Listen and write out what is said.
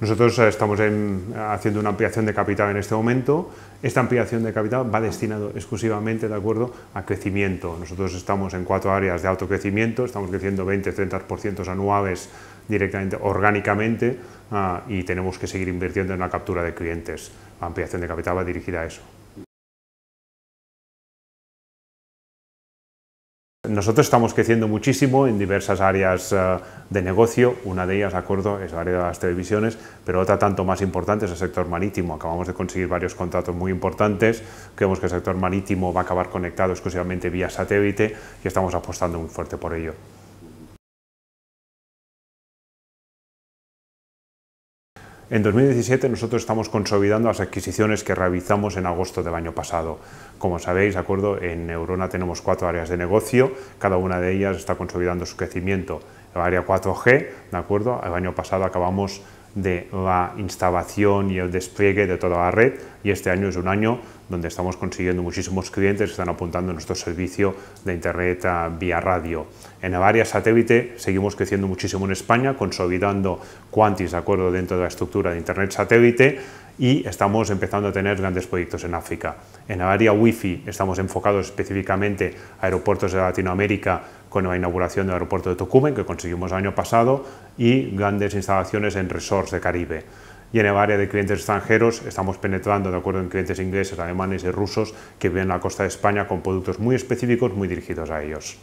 Nosotros eh, estamos haciendo una ampliación de capital en este momento. Esta ampliación de capital va destinado exclusivamente, de acuerdo, a crecimiento. Nosotros estamos en cuatro áreas de crecimiento, estamos creciendo 20-30% anuales directamente, orgánicamente, ah, y tenemos que seguir invirtiendo en la captura de clientes. La ampliación de capital va dirigida a eso. Nosotros estamos creciendo muchísimo en diversas áreas eh, de negocio, una de ellas, de acuerdo, es la área de las televisiones, pero otra tanto más importante es el sector marítimo. Acabamos de conseguir varios contratos muy importantes, creemos que el sector marítimo va a acabar conectado exclusivamente vía satélite y estamos apostando muy fuerte por ello. En 2017 nosotros estamos consolidando las adquisiciones que realizamos en agosto del año pasado. Como sabéis, acuerdo, en Neurona tenemos cuatro áreas de negocio, cada una de ellas está consolidando su crecimiento. La área 4G, de acuerdo, el año pasado acabamos de la instalación y el despliegue de toda la red y este año es un año donde estamos consiguiendo muchísimos clientes que están apuntando a nuestro servicio de Internet vía radio. En Avaria satélite seguimos creciendo muchísimo en España, consolidando Quantis, de acuerdo, dentro de la estructura de Internet satélite y estamos empezando a tener grandes proyectos en África. En el área Wi-Fi estamos enfocados específicamente a aeropuertos de Latinoamérica con la inauguración del aeropuerto de Tucumán, que conseguimos el año pasado, y grandes instalaciones en resorts de Caribe y en el área de clientes extranjeros estamos penetrando, de acuerdo, en clientes ingleses, alemanes y rusos que viven en la costa de España con productos muy específicos, muy dirigidos a ellos.